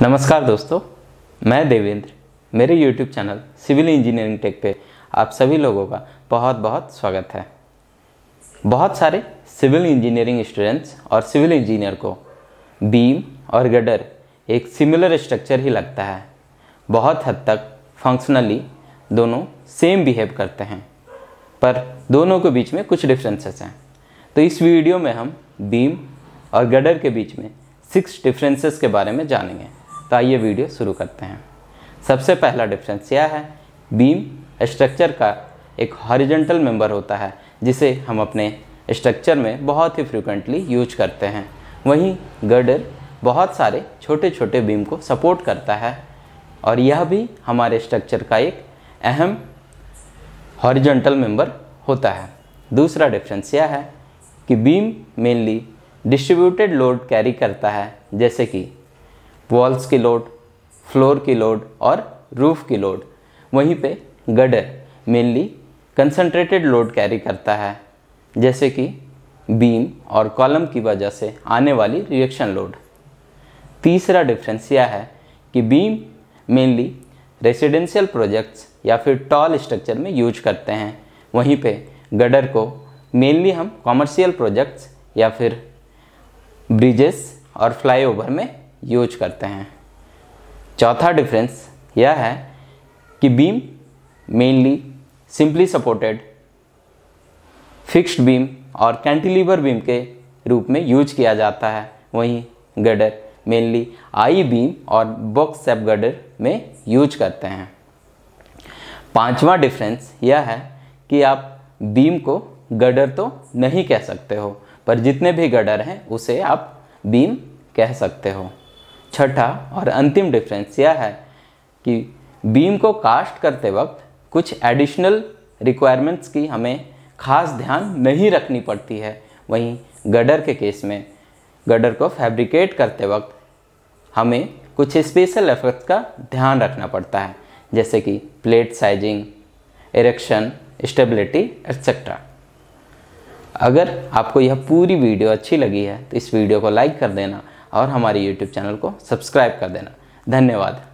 नमस्कार दोस्तों मैं देवेंद्र मेरे YouTube channel civil engineering tech पे आप सभी लोगों का बहुत बहुत स्वागत है बहुत सारे सिविल इंजीनियरिंग स्टूडेंट्स और सिविल इंजीनियर को बीम और गडर एक सिमिलर स्ट्रक्चर ही लगता है बहुत हद तक फंक्शनली दोनों सेम बिहेव करते हैं पर दोनों के बीच में कुछ डिफरेंसेस हैं तो इस वीडियो में हम बीम और गडर के बीच में सिक्स डिफरेंसेस के बारे में जानेंगे तो आइए वीडियो शुरू करते हैं सबसे पहला डिफरेंस यह है बीम स्ट्रक्चर का एक हॉरिजेंटल मेंबर होता है जिसे हम अपने स्ट्रक्चर में बहुत ही फ्रिक्वेंटली यूज करते हैं वहीं गर्डर बहुत सारे छोटे छोटे बीम को सपोर्ट करता है और यह भी हमारे स्ट्रक्चर का एक अहम हॉरिजेंटल मेंबर होता है दूसरा डिफरेंस यह है कि beam mainly distributed load carry करता है जैसे कि वॉल्स की लोड फ्लोर की लोड और रूफ की लोड वहीं पे girder mainly concentrated load carry करता है जैसे कि बीम और कॉलम की वजह से आने वाली रिएक्शन लोड तीसरा डिफरेंस यह है कि बीम मेनली रेसिडेंशियल प्रोजेक्ट्स या फिर टॉल स्ट्रक्चर में यूज करते हैं वहीं पे गडर को मेनली हम कॉमर्शियल प्रोजेक्ट्स या फिर ब्रिजेस और फ्लाईओवर में यूज करते हैं चौथा डिफरेंस यह है कि beam mainly simply supported fixed beam और कैंटिलीवर बीम के रूप में यूज किया जाता है वहीं गडर मेनली आई बीम और बॉक्स सेप गडर में यूज करते हैं पांचवा डिफरेंस यह है कि आप बीम को गडर तो नहीं कह सकते हो पर जितने भी गडर हैं उसे आप बीम कह सकते हो छठा और अंतिम डिफरेंस यह है कि बीम को कास्ट करते वक्त कुछ एडिशनल रिक्वायरमेंट्स की हमें खास ध्यान नहीं रखनी पड़ती है वहीं गडर के केस में गडर को फैब्रिकेट करते वक्त हमें कुछ स्पेशल एफर्ट्स का ध्यान रखना पड़ता है जैसे कि plate sizing erection stability etcetera अगर आपको यह पूरी वीडियो अच्छी लगी है तो इस वीडियो को लाइक कर देना और हमारे यूट्यूब चैनल को सब्सक्राइब कर देना धन्यवाद